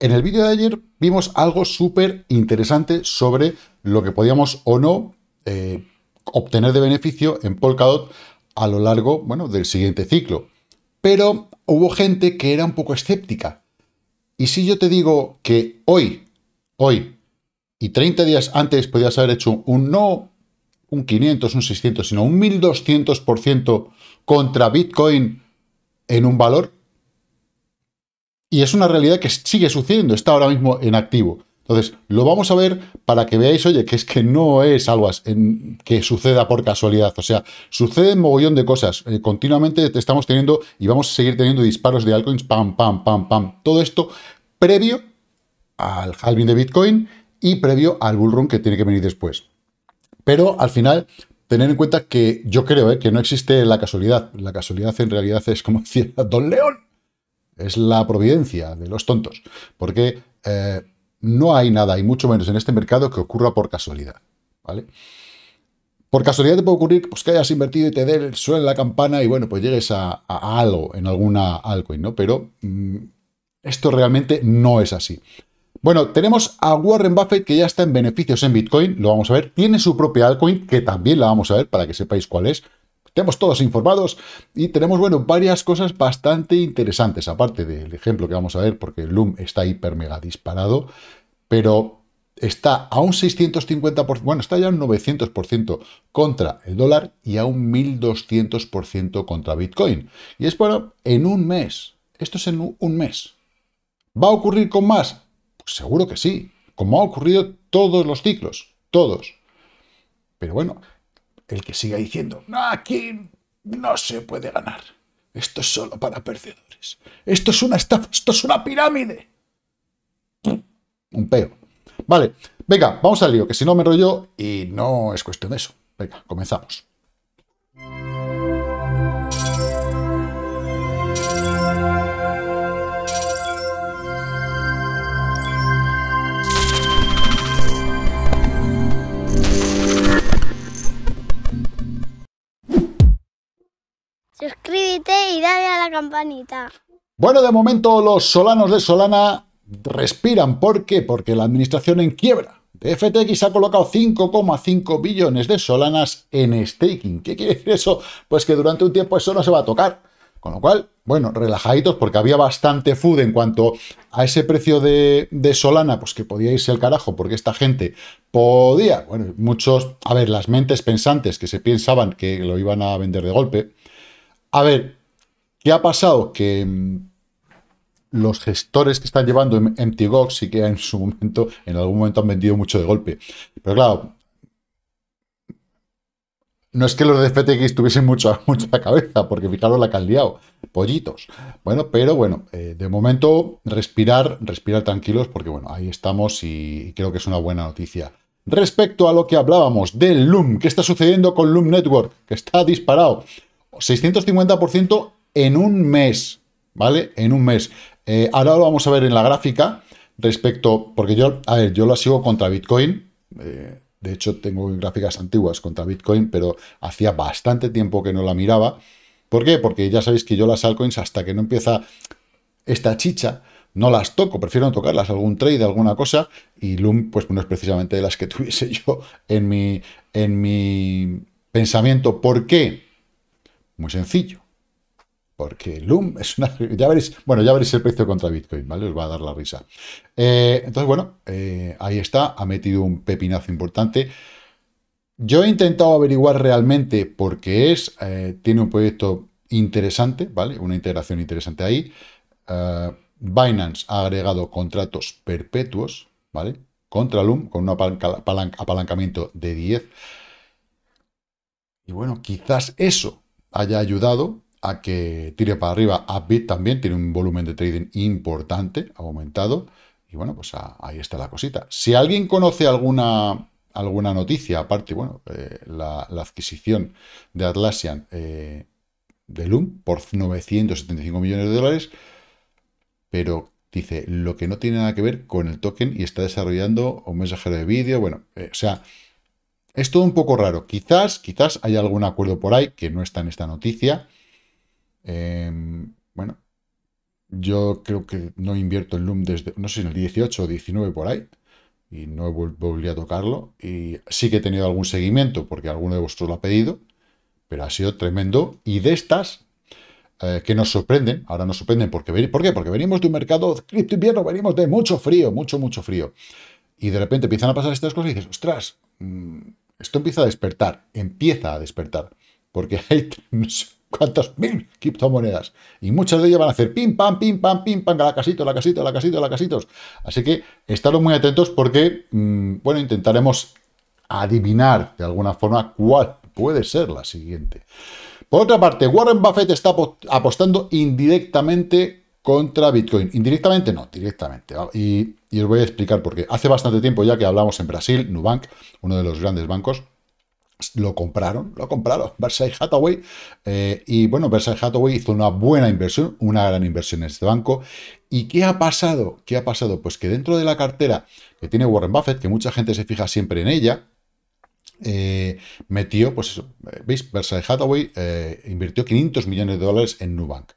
En el vídeo de ayer vimos algo súper interesante sobre lo que podíamos o no eh, obtener de beneficio en Polkadot a lo largo bueno, del siguiente ciclo. Pero hubo gente que era un poco escéptica. Y si yo te digo que hoy, hoy, y 30 días antes podías haber hecho un no un 500, un 600, sino un 1200% contra Bitcoin en un valor, y es una realidad que sigue sucediendo, está ahora mismo en activo. Entonces, lo vamos a ver para que veáis, oye, que es que no es algo que suceda por casualidad. O sea, sucede un mogollón de cosas. Eh, continuamente estamos teniendo y vamos a seguir teniendo disparos de altcoins, pam, pam, pam, pam. Todo esto previo al halving de Bitcoin y previo al bullrun que tiene que venir después. Pero al final, tener en cuenta que yo creo eh, que no existe la casualidad. La casualidad en realidad es como decía Don León es la providencia de los tontos, porque eh, no hay nada, y mucho menos en este mercado, que ocurra por casualidad, ¿vale? Por casualidad te puede ocurrir pues, que hayas invertido y te dé el suelo en la campana y bueno, pues llegues a, algo, en alguna altcoin, ¿no? Pero mm, esto realmente no es así. Bueno, tenemos a Warren Buffett que ya está en beneficios en Bitcoin, lo vamos a ver. Tiene su propia altcoin, que también la vamos a ver para que sepáis cuál es tenemos todos informados y tenemos, bueno, varias cosas bastante interesantes, aparte del ejemplo que vamos a ver, porque el Loom está hiper mega disparado, pero está a un 650%, bueno, está ya un 900% contra el dólar y a un 1200% contra Bitcoin. Y es bueno, en un mes, esto es en un mes. ¿Va a ocurrir con más? Pues seguro que sí, como ha ocurrido todos los ciclos, todos. Pero bueno, el que siga diciendo, no, aquí no se puede ganar. Esto es solo para perdedores. Esto es una estafa, esto es una pirámide. Un peo. Vale, venga, vamos al lío, que si no me enrollo y no es cuestión de eso. Venga, comenzamos. y dale a la campanita. Bueno, de momento los solanos de Solana respiran. ¿Por qué? Porque la administración en quiebra de FTX ha colocado 5,5 billones de solanas en staking. ¿Qué quiere decir eso? Pues que durante un tiempo eso no se va a tocar. Con lo cual, bueno, relajaditos porque había bastante food en cuanto a ese precio de, de, Solana, pues que podía irse el carajo porque esta gente podía, bueno, muchos, a ver, las mentes pensantes que se pensaban que lo iban a vender de golpe. A ver, ¿Qué ha pasado? Que mm, los gestores que están llevando MTGOX em, y que en su momento, en algún momento han vendido mucho de golpe. Pero claro, no es que los de FTX tuviesen mucho, mucho la cabeza, porque fijaros la que pollitos. Bueno, pero bueno, eh, de momento respirar, respirar tranquilos, porque bueno, ahí estamos y, creo que es una buena noticia. Respecto a lo que hablábamos del Loom, ¿qué está sucediendo con Loom Network? Que está disparado. 650% en un mes, ¿vale? En un mes. Eh, ahora lo vamos a ver en la gráfica respecto, porque yo, a ver, yo la sigo contra Bitcoin, eh, de hecho tengo gráficas antiguas contra Bitcoin, pero hacía bastante tiempo que no la miraba. ¿Por qué? Porque ya sabéis que yo las altcoins hasta que no empieza esta chicha, no las toco, prefiero no tocarlas, algún trade, alguna cosa, y Loom pues no es precisamente de las que tuviese yo en mi, en mi pensamiento. ¿Por qué? Muy sencillo. Porque Loom es una... Ya veréis, bueno, ya veréis el precio contra Bitcoin, ¿vale? Os va a dar la risa. Eh, entonces, bueno, eh, ahí está. Ha metido un pepinazo importante. Yo he intentado averiguar realmente por qué es. Eh, tiene un proyecto interesante, ¿vale? Una integración interesante ahí. Binance ha agregado contratos perpetuos, ¿vale? Contra Loom, con un apalancamiento de 10. Y bueno, quizás eso haya ayudado a que tire para arriba. bit también tiene un volumen de trading importante, aumentado. Y bueno, pues ah, ahí está la cosita. Si alguien conoce alguna, alguna noticia, aparte, bueno, eh, la, adquisición de Atlassian eh, de Loom por 975 millones de dólares, pero dice lo que no tiene nada que ver con el token y está desarrollando un mensajero de vídeo. Bueno, eh, o sea, es todo un poco raro. Quizás, quizás haya algún acuerdo por ahí que no está en esta noticia Em, bueno, yo creo que no invierto en Loom desde, no sé, en el 18 o 19 por ahí, y no vuelto a tocarlo. Y sí que he tenido algún seguimiento, porque alguno de vosotros lo ha pedido, pero ha sido tremendo. Y de estas eh, que nos sorprenden, ahora nos sorprenden, porque, ¿por qué? Porque venimos de un mercado cripto invierno, venimos de mucho frío, mucho, mucho frío. Y de repente empiezan a pasar estas cosas y dices, ostras, mm, esto empieza a despertar, empieza a despertar, porque hay, cuántas mil criptomonedas. Y muchas de ellas van a hacer pim, pam, pim, pam, pim, pam, a la casito, la casito, la casito, la casitos. Así que estaros muy atentos porque, mm, bueno, intentaremos adivinar de alguna forma cuál puede ser la siguiente. Por otra parte, Warren Buffett está apostando indirectamente contra Bitcoin. Indirectamente no, directamente. Y, y os voy a explicar por qué. Hace bastante tiempo ya que hablamos en Brasil, Nubank, uno de los grandes bancos, lo compraron, lo compraron, Versailles Hathaway. Eh, y bueno, Versailles Hathaway hizo una buena inversión, una gran inversión en este banco. ¿Y qué ha pasado? ¿Qué ha pasado? Pues que dentro de la cartera que tiene Warren Buffett, que mucha gente se fija siempre en ella, eh, metió, pues eso, eh, ¿veis? Versailles Hathaway invirtió 500 millones de dólares en Nubank.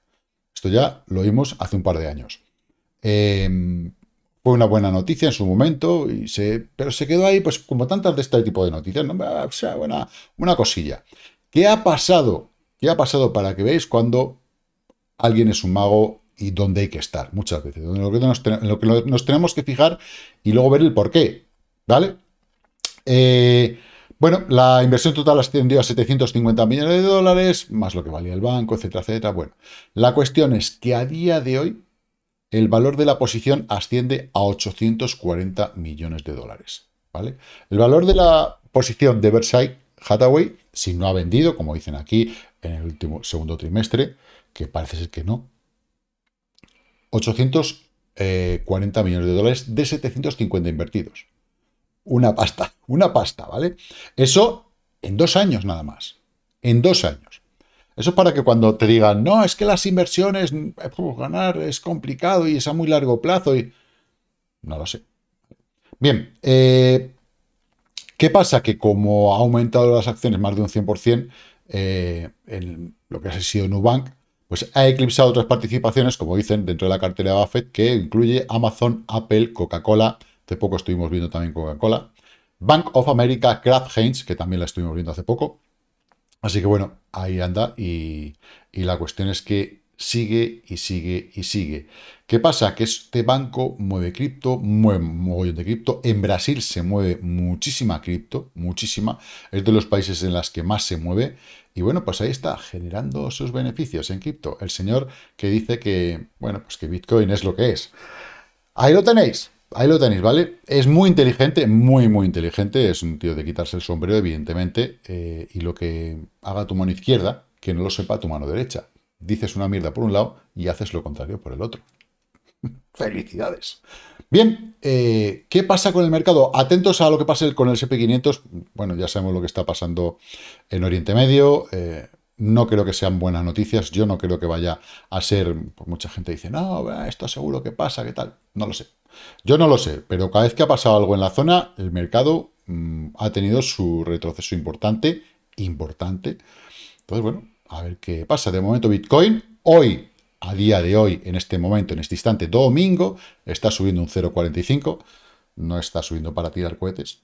Esto ya lo vimos hace un par de años. Fue una buena noticia en su momento, y se, pero se quedó ahí, pues como tantas de este tipo de noticias, ¿no? Ah, o sea, una, una cosilla. ¿Qué ha pasado? ¿Qué ha pasado para que veáis cuando alguien es un mago y dónde hay que estar? Muchas veces, en lo que nos, tenemos que fijar y luego ver el por qué, ¿vale? Eh, bueno, la inversión total ascendió a 750 millones de dólares, más lo que valía el banco, etcétera, etcétera. Bueno, la cuestión es que a día de hoy el valor de la posición asciende a 840 millones de dólares. ¿vale? El valor de la posición de Versailles Hathaway, si no ha vendido, como dicen aquí, en el último segundo trimestre, que parece ser que no, 840 millones de dólares de 750 invertidos. Una pasta, una pasta, ¿vale? Eso en dos años nada más. En dos años. Eso es para que cuando te digan, no, es que las inversiones, eh, ganar es complicado y es a muy largo plazo y... No lo sé. Bien, eh, ¿qué pasa? Que como ha aumentado las acciones más de un 100%, eh, en lo que ha sido Nubank, pues ha eclipsado otras participaciones, como dicen, dentro de la cartera de Buffett, que incluye Amazon, Apple, Coca-Cola, hace poco estuvimos viendo también Coca-Cola, Bank of America, Kraft Heinz, que también la estuvimos viendo hace poco, Así que bueno, ahí anda y, la cuestión es que sigue y sigue y sigue. ¿Qué pasa? Que este banco mueve cripto, mueve mogollón de cripto. En Brasil se mueve muchísima cripto, muchísima. Es de los países en los que más se mueve. Y bueno, pues ahí está, generando sus beneficios en cripto. El señor que dice que, bueno, pues que Bitcoin es lo que es. Ahí lo tenéis. Ahí lo tenéis, ¿vale? Es muy inteligente, muy, muy inteligente. Es un tío de quitarse el sombrero, evidentemente. Eh, y lo que haga tu mano izquierda, que no lo sepa tu mano derecha. Dices una mierda por un lado y haces lo contrario por el otro. Felicidades. Bien, eh, ¿qué pasa con el mercado? Atentos a lo que pase con el SP500. Bueno, ya sabemos lo que está pasando en Oriente Medio. Eh, no creo que sean buenas noticias. Yo no creo que vaya a ser... Pues mucha gente dice, no, esto seguro que pasa, ¿qué tal? No lo sé. Yo no lo sé, pero cada vez que ha pasado algo en la zona, el mercado mm, ha tenido su retroceso importante, importante. Entonces, bueno, a ver qué pasa. De momento Bitcoin, hoy, a día de hoy, en este momento, en este instante, domingo, está subiendo un 0,45. No está subiendo para tirar cohetes,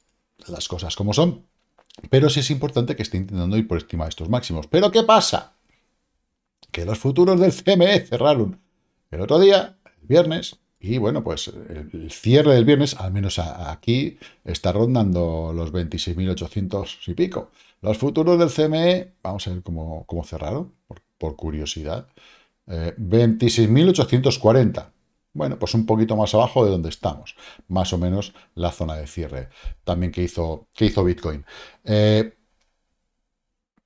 las cosas como son. Pero sí es importante que esté intentando ir por encima de estos máximos. ¿Pero qué pasa? Que los futuros del CME cerraron el otro día, el viernes, y bueno, pues el cierre del viernes, al menos aquí, está rondando los 26.800 y pico. Los futuros del CME, vamos a ver cómo, cerraron, por, curiosidad. 26.840. Eh, bueno, pues un poquito más abajo de donde estamos. Más o menos la zona de cierre también que hizo, hizo Bitcoin. Eh,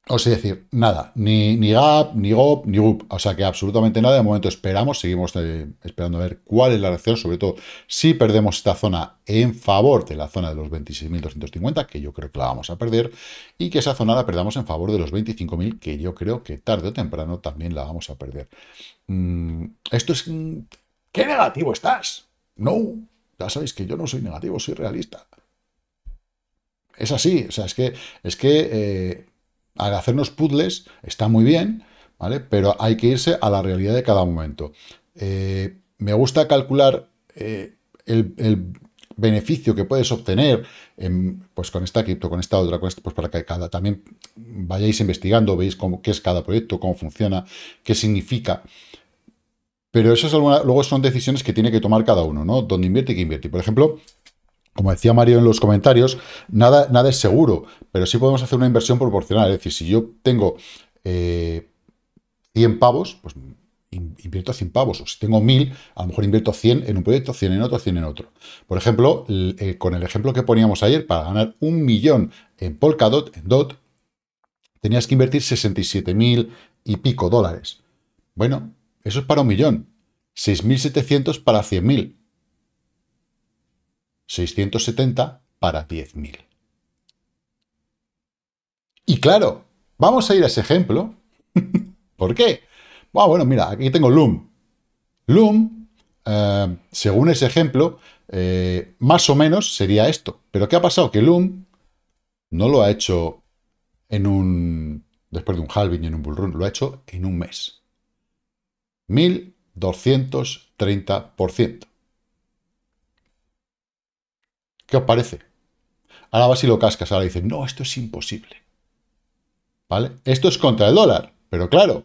o sea, decir, nada, ni, ni GAP, ni GOP, ni GUP, o sea que absolutamente nada. De momento esperamos, seguimos eh, esperando a ver cuál es la reacción, sobre todo si perdemos esta zona en favor de la zona de los 26.250, que yo creo que la vamos a perder, y que esa zona la perdamos en favor de los 25.000, que yo creo que tarde o temprano también la vamos a perder. Mm, esto es... ¡Qué negativo estás! No, ya sabéis que yo no soy negativo, soy realista. Es así, o sea, es que, es que eh, al hacernos puzzles está muy bien, ¿vale? Pero hay que irse a la realidad de cada momento. Eh, me gusta calcular eh, el, beneficio que puedes obtener pues con esta cripto, con esta otra, este, pues para que cada, también vayáis investigando, veis cómo, qué es cada proyecto, cómo funciona, qué significa. Pero eso es luego son decisiones que tiene que tomar cada uno, ¿no? Dónde invierte y qué invierte. Por ejemplo, como decía Mario en los comentarios, nada, nada es seguro, pero sí podemos hacer una inversión proporcional. Es decir, si yo tengo 100 eh, pavos, pues invierto 100 pavos. O si tengo 1000, a lo mejor invierto 100 en un proyecto, 100 en otro, 100 en otro. Por ejemplo, eh, con el ejemplo que poníamos ayer, para ganar un millón en Polkadot, en DOT, tenías que invertir 67.000 y pico dólares. Bueno, eso es para un millón. 6.700 para 100.000. 670 para 10.000. Y claro, vamos a ir a ese ejemplo. ¿Por qué? Ah, bueno, mira, aquí tengo Loom. Loom, eh, según ese ejemplo, eh, más o menos sería esto. Pero ¿qué ha pasado? Que Loom no lo ha hecho en un... después de un halving y en un bullrun, lo ha hecho en un mes. 1230%. ¿Qué os parece? Ahora vas y lo cascas, ahora dices, no, esto es imposible. ¿Vale? Esto es contra el dólar, pero claro.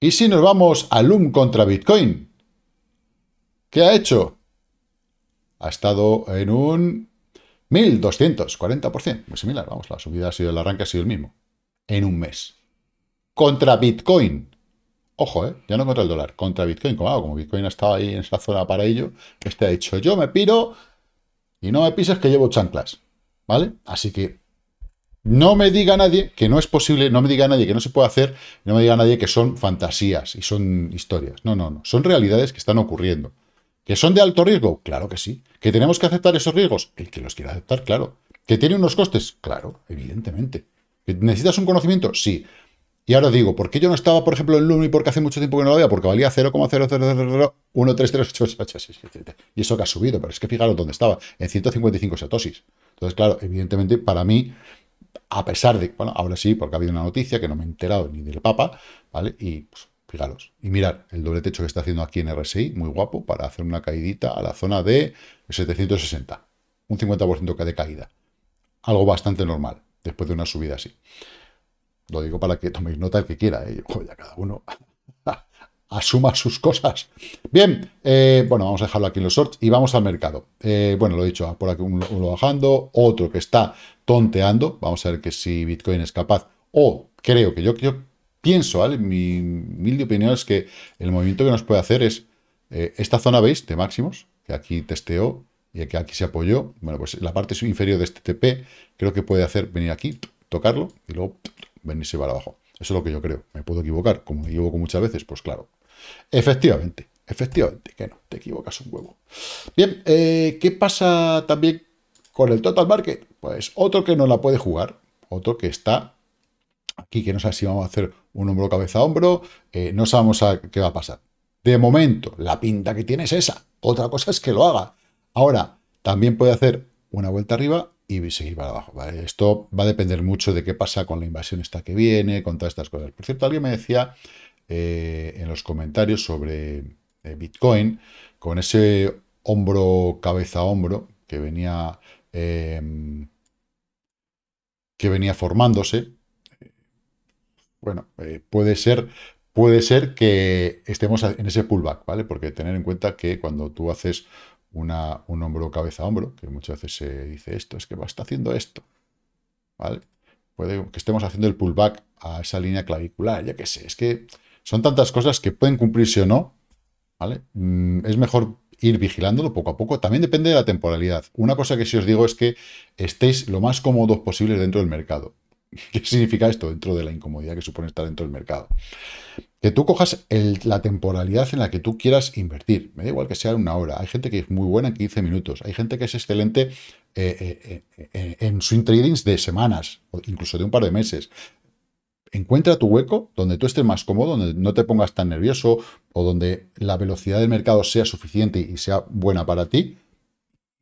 ¿Y si nos vamos a LUM contra Bitcoin? ¿Qué ha hecho? Ha estado en un 1240%, muy similar, vamos, la subida ha sido, el arranque ha sido el mismo, en un mes. Contra Bitcoin. Ojo, ¿eh? ya no contra el dólar, contra Bitcoin, como, ah, como Bitcoin ha estado ahí en esa zona para ello, este ha dicho, yo me piro y no me pisas que llevo chanclas, ¿vale? Así que no me diga nadie que no es posible, no me diga nadie que no se puede hacer, no me diga nadie que son fantasías y son historias. No, no, no. Son realidades que están ocurriendo. ¿Que son de alto riesgo? Claro que sí. ¿Que tenemos que aceptar esos riesgos? El que los quiera aceptar, claro. ¿Que tiene unos costes? Claro, evidentemente. ¿Que necesitas un conocimiento? Sí. Y ahora digo, ¿por qué yo no estaba, por ejemplo, en Lumi? Porque hace mucho tiempo que no lo había? porque valía 0,00013388867. Y eso que ha subido, pero es que fijaros dónde estaba, en 155 satosis. Entonces, claro, evidentemente para mí, a pesar de, bueno, ahora sí, porque ha habido una noticia que no me he enterado ni del Papa, ¿vale? Y pues, fijaros. Y mirar el doble techo que está haciendo aquí en RSI, muy guapo, para hacer una caidita a la zona de 760. Un 50% de caída. Algo bastante normal, después de una subida así. Lo digo para que toméis nota el que quiera. ¿eh? cada uno asuma sus cosas. Bien, eh, bueno, vamos a dejarlo aquí en los shorts y vamos al mercado. Eh, bueno, lo he dicho, por aquí uno, bajando, otro que está tonteando. Vamos a ver que si Bitcoin es capaz, o creo que yo, pienso, ¿vale? Mi humilde opinión es que el movimiento que nos puede hacer es eh, esta zona, ¿veis? De máximos, que aquí testeó y que aquí se apoyó. Bueno, pues la parte inferior de este TP creo que puede hacer venir aquí, tocarlo y luego venirse para abajo. Eso es lo que yo creo. Me puedo equivocar, como me equivoco muchas veces, pues claro. Efectivamente, efectivamente, que no, te equivocas un huevo. Bien, eh, ¿qué pasa también con el total market? Pues otro que no la puede jugar, otro que está aquí, que no sabe si vamos a hacer un hombro cabeza a hombro, eh, no sabemos qué va a pasar. De momento, la pinta que tiene es esa. Otra cosa es que lo haga. Ahora, también puede hacer una vuelta arriba y seguir para abajo. Esto va a depender mucho de qué pasa con la invasión esta que viene, con todas estas cosas. Por cierto, alguien me decía eh, en los comentarios sobre eh, Bitcoin, con ese hombro, cabeza a hombro, que venía, em, que venía formándose. Bueno, eh, puede ser puede ser que estemos en ese pullback, ¿vale? Porque tener en cuenta que cuando tú haces una, un hombro cabeza a hombro, que muchas veces se dice esto, es que va estar haciendo esto. ¿Vale? Puede que estemos haciendo el pullback a esa línea clavicular, ya que sé, es que son tantas cosas que pueden cumplirse o no. ¿Vale? Mm, es mejor ir vigilándolo poco a poco. También depende de la temporalidad. Una cosa que sí os digo es que estéis lo más cómodos posibles dentro del mercado. ¿Qué significa esto dentro de la incomodidad que supone estar dentro del mercado? Que tú cojas la temporalidad en la que tú quieras invertir. Me da igual que sea una hora. Hay gente que es muy buena en 15 minutos. Hay gente que es excelente eh, eh, eh, en swing tradings de semanas, o incluso de un par de meses. Encuentra tu hueco donde tú estés más cómodo, donde no te pongas tan nervioso o donde la velocidad del mercado sea suficiente y sea buena para ti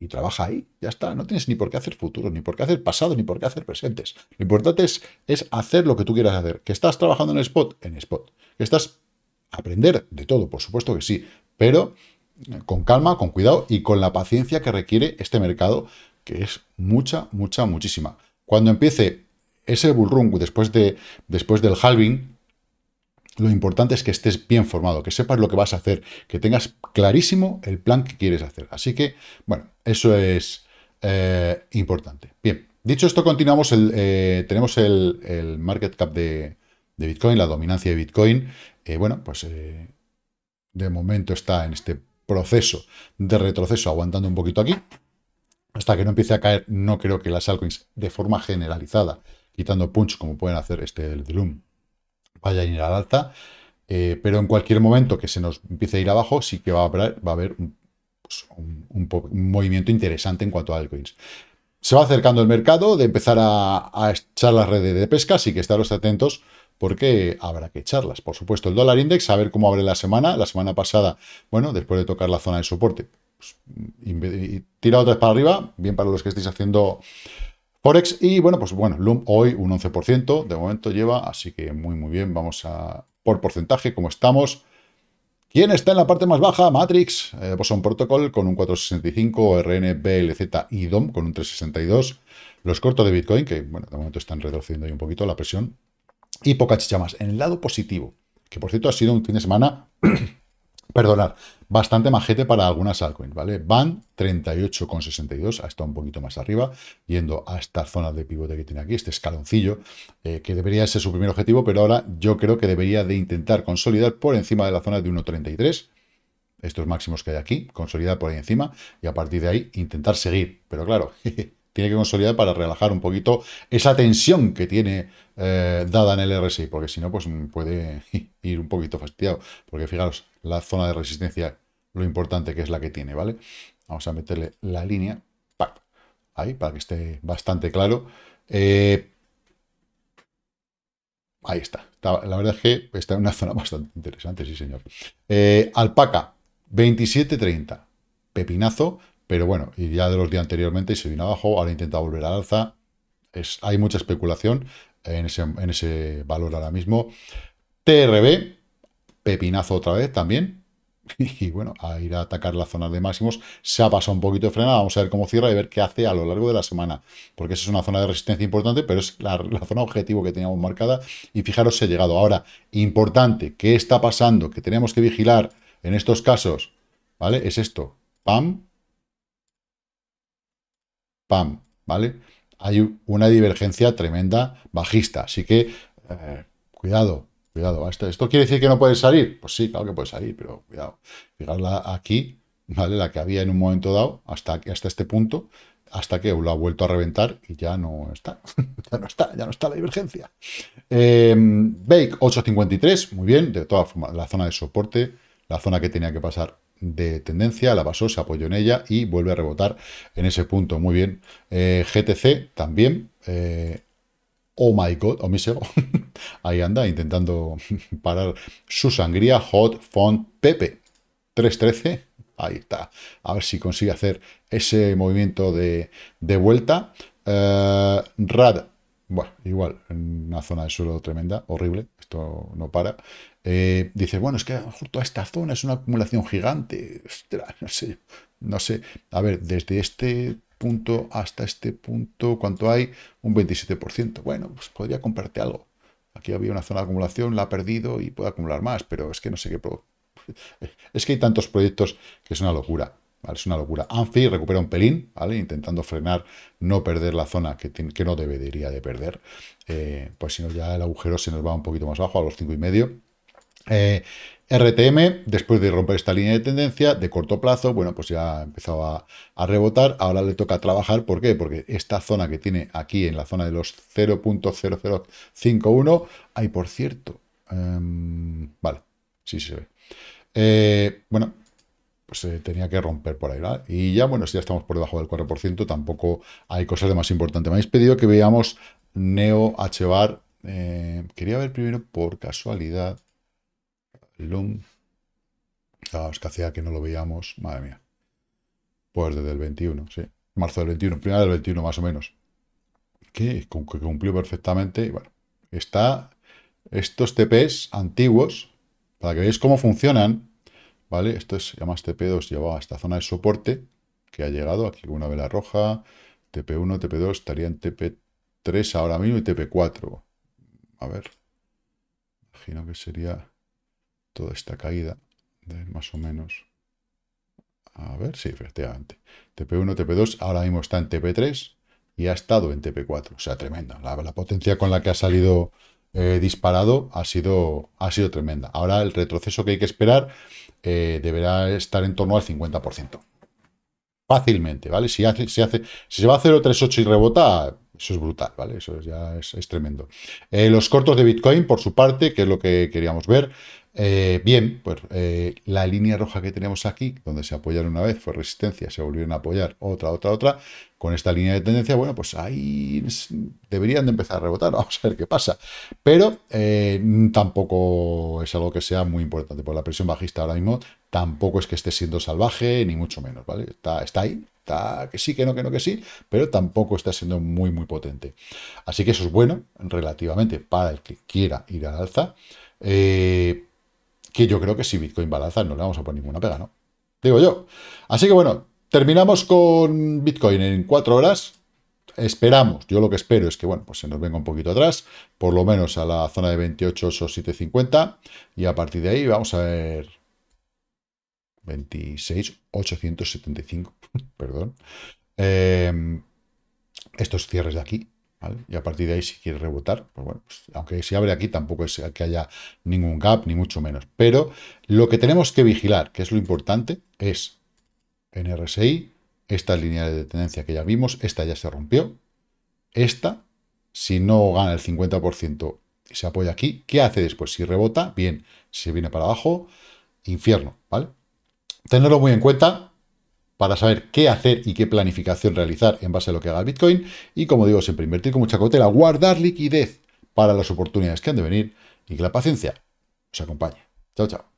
y trabaja ahí. Ya está, no tienes ni por qué hacer futuro, ni por qué hacer pasado, ni por qué hacer presentes. Lo importante es, es hacer lo que tú quieras hacer. ¿Que estás trabajando en spot? En spot. ¿Que estás aprender de todo? Por supuesto que sí, pero eh, con calma, con cuidado y con la paciencia que requiere este mercado, que es mucha, mucha, muchísima. Cuando empiece ese bullrun después, de, después del halving, lo importante es que estés bien formado, que sepas lo que vas a hacer, que tengas clarísimo el plan que quieres hacer. Así que, bueno, eso es eh, importante. Bien, dicho esto, continuamos. Eh, tenemos el, market cap de, Bitcoin, la dominancia de Bitcoin. Eh, bueno, pues de momento está en este proceso de retroceso, aguantando un poquito aquí. Hasta que no empiece a caer, no creo que las altcoins de forma generalizada, quitando punch como pueden hacer este el Dlum vaya a ir al alta, eh, pero en cualquier momento que se nos empiece a ir abajo, sí que va a haber, pues, un, movimiento interesante en cuanto a altcoins. Se va acercando el mercado de empezar a, echar las redes de pesca, así que estaros atentos porque habrá que echarlas. Por supuesto, el dólar index, a ver cómo abre la semana. La semana pasada, bueno, después de tocar la zona de soporte, pues, tira otra vez para arriba, bien para los que estéis haciendo Forex y bueno, pues bueno, Loom hoy un 11% de momento lleva, así que muy muy bien, vamos a por porcentaje como estamos. ¿Quién está en la parte más baja? Matrix, pues eh, Boson Protocol con un 465, RN, BLZ y DOM con un 362. Los cortos de Bitcoin, que bueno, de momento están reduciendo ahí un poquito la presión. Y poca chicha más. En el lado positivo, que por cierto ha sido un fin de semana perdonar, bastante majete para algunas altcoins, ¿vale? Van 38,62, hasta un poquito más arriba, yendo a esta zona de pivote que tiene aquí, este escaloncillo, eh, que debería ser su primer objetivo, pero ahora yo creo que debería de intentar consolidar por encima de la zona de 1,33, estos máximos que hay aquí, consolidar por ahí encima, y a partir de ahí intentar seguir, pero claro, tiene que consolidar para relajar un poquito esa tensión que tiene eh, dada en el RSI, porque si no, pues mm, puede ir un poquito fastidiado. Porque fijaros, la zona de resistencia, lo importante que es la que tiene, ¿vale? Vamos a meterle la línea, ahí, para que esté bastante claro. Eh, ahí está. La verdad es que está en una zona bastante interesante, sí señor. Eh, alpaca, 27.30. Pepinazo, pero bueno, y ya de los días anteriormente se vino abajo, ahora intenta volver al alza. Es, hay mucha especulación en ese, en ese valor ahora mismo. TRB, pepinazo otra vez también. Y bueno, a ir a atacar la zona de máximos. Se ha pasado un poquito de frenada. Vamos a ver cómo cierra y ver qué hace a lo largo de la semana. Porque esa es una zona de resistencia importante, pero es la, la zona objetivo que teníamos marcada. Y fijaros, se ha llegado. Ahora, importante, ¿qué está pasando? Que tenemos que vigilar en estos casos, ¿vale? Es esto. PAM, pam, ¿vale? Hay una divergencia tremenda bajista, así que eh, cuidado, cuidado. ¿esto, ¿Esto quiere decir que no puede salir? Pues sí, claro que puede salir, pero cuidado. Fijarla aquí, ¿vale? La que había en un momento dado, hasta, hasta este punto, hasta que lo ha vuelto a reventar y ya no está. ya no está, ya no está la divergencia. Em, Bake 853, muy bien, de todas formas, la zona de soporte, la zona que tenía que pasar de tendencia, la pasó se apoyó en ella y vuelve a rebotar en ese punto. Muy bien. Eh, GTC también. Eh, oh my god, oh Ahí anda, intentando parar su sangría. Hot Font Pepe. 3.13. Ahí está. A ver si consigue hacer ese movimiento de, de vuelta. Eh, Rad. Bueno, igual, una zona de suelo tremenda, horrible, esto no para. Eh, dices, bueno, es que justo a esta zona es una acumulación gigante. no sé, no sé. A ver, desde este punto hasta este punto, ¿cuánto hay? Un 27%. Bueno, pues podría comprarte algo. Aquí había una zona de acumulación, la ha perdido y puede acumular más, pero es que no sé qué... Es que hay tantos proyectos que es una locura. Es una locura. Anfi recupera un pelín, Intentando frenar, no perder la zona que, no debería de perder. Eh, pues si no, ya el agujero se nos va un poquito más bajo, a los y medio eh, RTM, después de romper esta línea de tendencia de corto plazo, bueno, pues ya ha empezado a, rebotar. Ahora le toca trabajar. ¿Por qué? Porque esta zona que tiene aquí en la zona de los 0.0051, hay por cierto. Em, vale, sí, se ve. Eh, bueno, pues eh, tenía que romper por ahí, ¿verdad? Y ya, bueno, si ya estamos por debajo del 4%, tampoco hay cosas de más importante. Me habéis pedido que veamos Neo HBAR. quería ver primero por casualidad lum Loom. Ah, que hacía que no lo veíamos. Madre mía. Pues desde el 21, sí. Marzo del 21, final del 21 más o menos. Que, que cumplió perfectamente. Y bueno, está estos TPs antiguos, para que veáis cómo funcionan. ¿Vale? Esto es, llamas TP2, llevaba esta zona de soporte que ha llegado aquí con una vela roja. TP1, TP2, estaría en TP3 ahora mismo y TP4. A ver. Imagino que sería toda esta caída de más o menos... A ver, si efectivamente. TP1, TP2, ahora mismo está en TP3 y ha estado en TP4. O sea, tremenda La, potencia con la que ha salido eh, disparado ha sido, ha sido tremenda. Ahora el retroceso que hay que esperar eh, deberá estar en torno al 50%. Fácilmente, ¿vale? Si, hace, hace, si se va a 0,38 y rebota, eso es brutal, ¿vale? Eso ya es, tremendo. Eh, los cortos de Bitcoin, por su parte, que es lo que queríamos ver. Eh, bien, pues eh, la línea roja que tenemos aquí, donde se apoyaron una vez, fue resistencia, se volvieron a apoyar otra, otra, otra. Con esta línea de tendencia, bueno, pues ahí deberían de empezar a rebotar, vamos a ver qué pasa. Pero tampoco es algo que sea muy importante, por la presión bajista ahora mismo tampoco es que esté siendo salvaje, ni mucho menos, ¿vale? Está, está ahí, que sí, que no, que no, que sí, pero tampoco está siendo muy, muy potente. Así que eso es bueno relativamente para el que quiera ir al alza. Eh, que yo creo que si Bitcoin va al alza no le vamos a poner ninguna pega, ¿no? Digo yo. Así que bueno, terminamos con Bitcoin en cuatro horas esperamos, yo lo que espero es que, bueno, pues se nos venga un poquito atrás, por lo menos a la zona de 7.50. y a partir de ahí vamos a ver 26.875, perdón. Em, estos cierres de aquí, ¿vale? Y a partir de ahí, si quiere rebotar, pues bueno, pues, aunque se abre aquí, tampoco es que haya ningún gap, ni mucho menos. Pero lo que tenemos que vigilar, que es lo importante, es en RSI, esta línea de tendencia que ya vimos, esta ya se rompió. Esta, si no gana el 50% y se apoya aquí, ¿qué hace después? Si rebota, bien. Si viene para abajo, infierno, ¿vale? Tenerlo muy en cuenta para saber qué hacer y qué planificación realizar en base a lo que haga el Bitcoin. Y como digo, siempre invertir con mucha cautela, guardar liquidez para las oportunidades que han de venir y que la paciencia os acompañe. Chao, chao.